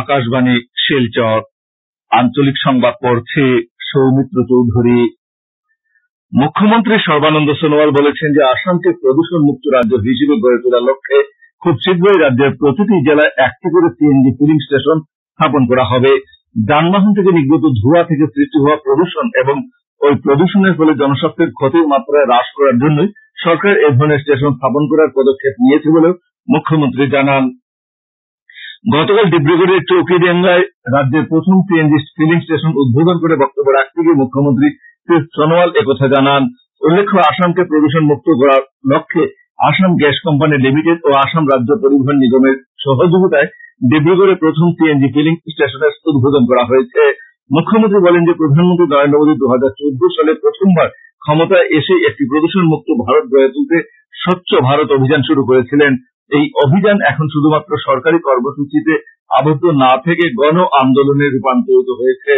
আকাশবাণী শিলচর আঞ্চলিক সংবাদ পড়ছে সৌমিত্র চৌধুরী মুখ্যমন্ত্রী সর্বানন্দ সোনোয়াল বলেছেন যে আসামকে প্রদূষণ মুক্ত রাজ্য হিসেবে গড়ে তোলার লক্ষ্যে খুব শীঘ্রই রাজ্যের প্রতিটি জেলায় একটি করে সিএনজি ফিলিং স্টেশন স্থাপন করা হবে যানবাহন থেকে নির্গত ধোঁয়া থেকে সৃষ্টি হওয়া প্রদূষণ এবং ওই প্রদূষণের ফলে জনস্বার্থের ক্ষতির মাত্রা হ্রাস করার জন্যই সরকার এ ধরনের স্টেশন স্থাপন করার পদক্ষেপ নিয়েছে বলেও মুখ্যমন্ত্রী জানান গতকাল ডিব্রগড়ের চৌকিডেঙ্গায় রাজ্যের প্রথম C N G filling station উদ্বোধন করে বক্তব্য রাখতে গিয়ে মুখ্যমন্ত্রী শ্রী সনোয়াল একথা জানান উল্লেখ্য আসামকে প্রদূষণ মুক্ত করার লক্ষ্যে আসাম গ্যাস কোম্পানী লিমিটেড ও আসাম রাজ্য পরিবহন নিগমের সহযোগিতায় ডিব্রগড়ে প্রথম সি এন জি ফিলিং স্টেশনের উদ্বোধন করা হয়েছে মুখ্যমন্ত্রী বলেন যে প্রধানমন্ত্রী নরেন্দ্র মোদী দু হাজার চৌদ্দ সালে প্রথমবার ক্ষমতায় এসে একটি প্রদূষণ মুক্ত ভারত গড়ে তুলতে স্বচ্ছ ভারত অভিযান শুরু করেছিলেন এই অভিযান এখন শুধুমাত্র সরকারি কর্মসূচীতে আবদ্ধ না থেকে গণ আন্দোলনে রূপান্তরিত হয়েছে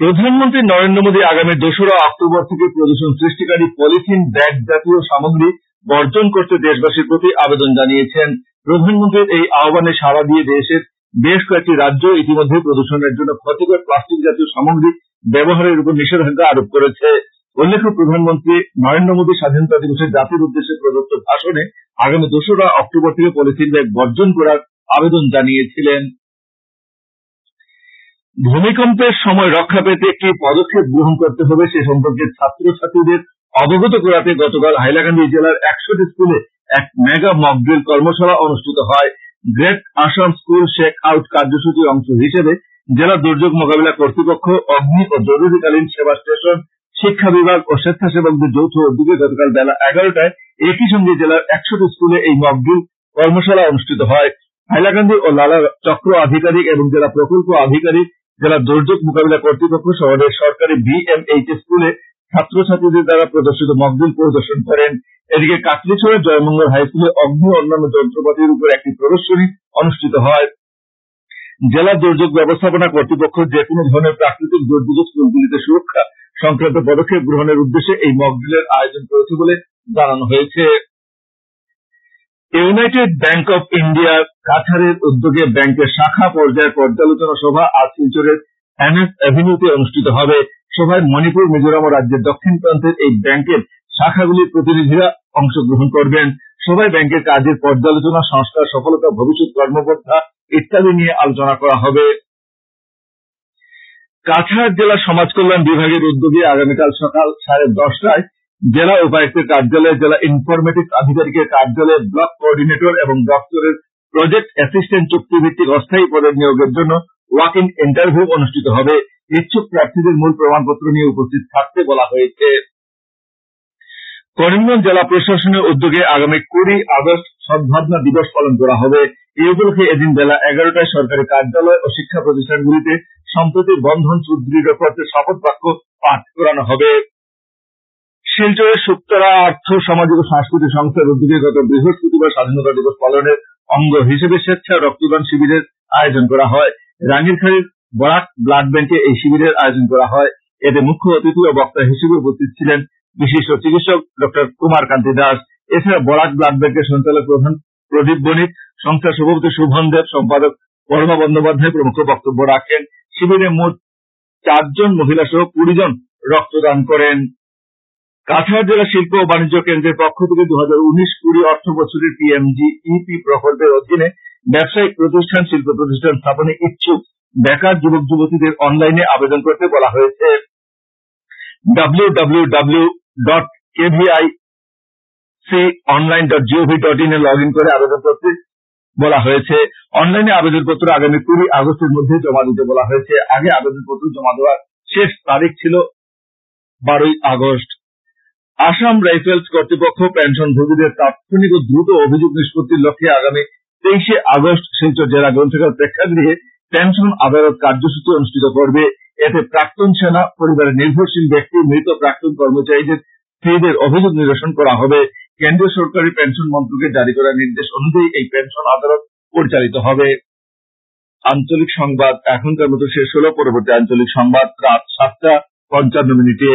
প্রধানমন্ত্রী নরেন্দ্র মোদী আগামী দোসরা অক্টোবর থেকে প্রদূষণ সৃষ্টিকারী পলিথিন ব্যাগ জাতীয় সামগ্রী বর্জন করতে দেশবাসীর প্রতি আবেদন জানিয়েছেন প্রধানমন্ত্রীর এই আহ্বানে সাড়া দিয়ে দেশের বেশ কয়েকটি রাজ্য ইতিমধ্যে প্রদূষণের জন্য ক্ষতিকর প্লাস্টিক জাতীয় সামগ্রী ব্যবহারের উপর নিষেধাজ্ঞা আরোপ করেছে উল্লেখ্য প্রধানমন্ত্রী নরেন্দ্র মোদী স্বাধীনতা দিবসে জাতির উদ্দেশ্যে প্রদত্ত ভাষণে আগামী দোসরা অক্টোবর থেকে পলিথিন ব্যাগ বর্জন করার আবেদন জানিয়েছিলেন ভূমিকম্পের সময় রক্ষা পেতে কি পদক্ষেপ গ্রহণ করতে হবে সে সম্পর্কে ছাত্র ছাত্রীদের অবগত করাতে গতকাল হাইলাকান্দি জেলার একশোটি স্কুলে এক মেগা মকড্রিল কর্মশালা অনুষ্ঠিত হয় great Assam school shake out কার্যসূচীর অংশ হিসেবে জেলা দুর্যোগ মোকাবিলা কর্তৃপক্ষ অগ্নি ও জরুরীকালীন সেবা স্টেশন শিক্ষা বিভাগ ও স্বেচ্ছাসেবকদের যৌথ উদ্যোগে গতকাল বেলা এগারোটায় একই সঙ্গে জেলার একশোটি স্কুলে এই মকড্রিল কর্মশালা অনুষ্ঠিত হয় হাইলাকান্দি ও লালা চক্র আধিকারিক এবং জেলা প্রকল্প আধিকারিক জেলা দুর্যোগ মোকাবিলা কর্তৃপক্ষ শহরের সরকারী বি এম এইচ স্কুলে ছাত্র ছাত্রীদের দ্বারা প্রদর্শিত মকড্রিল পরিদর্শন করেন এদিকে কাটলিছড়ার জয়মঙ্গল হাইস্কুলে অগ্নি অন্যান্য যন্ত্রপাতির উপর একটি প্রদর্শনী অনুষ্ঠিত হয় জেলা দুর্যোগ ব্যবস্থাপনা কর্তৃপক্ষ যে কোনো ধরনের প্রাকৃতিক দুর্যোগে স্কুলগুলিতে সুরক্ষা সংক্রান্ত পদক্ষেপ গ্রহণের উদ্দেশ্যে এই মকড্রিলের আয়োজন করেছে বলে জানানো হয়েছে ইউনাইটেড ব্যাংক অব ইন্ডিয়া কাছাড়ের উদ্যোগে ব্যাংকের শাখা পর্যায়ের পর্যালোচনা সভা আজ শিলচরের এন এস এভিনিউতে অনুষ্ঠিত হবে সভায় মণিপুর মিজোরাম ও রাজ্যের দক্ষিণ প্রান্তের এই ব্যাংকের শাখাগুলির প্রতিনিধিরা অংশগ্রহণ করবেন সভায় ব্যাংকের কাজের পর্যালোচনা সংস্কার সফলতা ভবিষ্যৎ কর্মপন্থা ইত্যাদি নিয়ে আলোচনা করা হবে কাছাড় জেলা সমাজ কল্যাণ বিভাগের উদ্যোগে আগামীকাল সকাল সাড়ে দশটায় জেলা উপায়ুক্তের কার্যালয়ে জেলা ইনফরমেটিক্স আধিকারিকের কার্যালয়ে ব্লক কোঅর্ডিনেটর এবং দপ্তরের প্রজেক্ট এসিস্ট্যান্ট চুক্তিভিত্তিক অস্থায়ী পদের নিয়োগের জন্য ওয়াক ইন ইন্টারভিউ অনুষ্ঠিত হবে ইচ্ছুক প্রার্থীদের মূল প্রমাণপত্র নিয়ে উপস্থিত থাকতে বলা হয়েছে করিমগঞ্জ জেলা প্রশাসনের উদ্যোগে আগামী কুড়ি আগষ্ট সদ্ভাবনা দিবস পালন করা হবে এই উপলক্ষে এদিন বেলা এগারোটায় সরকারি কার্যালয় ও শিক্ষা প্রতিষ্ঠানগুলিতে সম্প্রতি বন্ধন সুদৃঢ় করতে শপথ বাক্য পাঠ করানো হবে শিলচরের সুক্তরা আর্থ সামাজিক ও সাংস্কৃতিক সংস্থার উদ্যোগে গত বৃহস্পতিবার স্বাধীনতা দিবস পালনের অঙ্গ হিসেবে স্বেচ্ছা রক্তদান শিবিরের আয়োজন করা হয় রাঙ্গিরখাড়ির বরাক ব্লাড ব্যাংকে এই শিবিরের আয়োজন করা হয় এতে মুখ্য অতিথি ও বক্তা হিসেবে উপস্থিত ছিলেন বিশিষ্ট চিকিৎসক ডক্টর কুমার কান্তি দাস এছাড়া বরাক ব্লাড ব্যাংকের সঞ্চালক প্রধান প্রদীপ বণিক সংস্থার সভাপতি শুভন দেব সম্পাদক পরমা বন্দ্যোপাধ্যায় প্রমুখ বক্তব্য রাখেন শিবিরে মোট চারজন মহিলা সহ কুড়ি জন রক্তদান করেন কাছাড় জেলা শিল্প ও বাণিজ্য কেন্দ্রের পক্ষ থেকে দু হাজার উনিশ কুড়ি অর্থবছরের P M G E P প্রকল্পের অধীনে ব্যবসায়িক প্রতিষ্ঠান শিল্প প্রতিষ্ঠান স্থাপনে ইচ্ছুক বেকার যুবক যুবতীদের অনলাইনে আবেদন করতে বলা হয়েছে W W W dot K C online dot gov dot in এ লগ ইন করে আবেদন করতে বলা হয়েছে অনলাইনে আবেদনপত্র আগামী কুড়ি আগস্টের মধ্যে জমা দিতে বলা হয়েছে আগে আবেদনপত্র জমা দেওয়ার শেষ তারিখ ছিল বারোই আগস্ট আসাম রাইফেলস কর্তৃপক্ষ পেনশনভোগীদের তাৎক্ষণিক ও দ্রুত অভিযোগ নিষ্পত্তির লক্ষ্যে আগামী তেইশে আগস্ট শিলচর জেলা গ্রন্থাগার প্রেক্ষাগৃহে পেনশন আদালত কার্যসূচী অনুষ্ঠিত করবে এতে প্রাক্তন সেনা পরিবারের নির্ভরশীল ব্যাক্তি মৃত প্রাক্তন কর্মচারীদের স্ত্রীদের অভিযোগ নিরসন করা হবে কেন্দ্রীয় সরকারের পেনশন মন্ত্রকের জারি করা নির্দেশ অনুযায়ী এই পেনশন আদালত পরিচালিত হবে আঞ্চলিক আঞ্চলিক সংবাদ সংবাদ এখনকার মতো শেষ পরবর্তী রাত সাতটা পঞ্চান্ন মিনিটে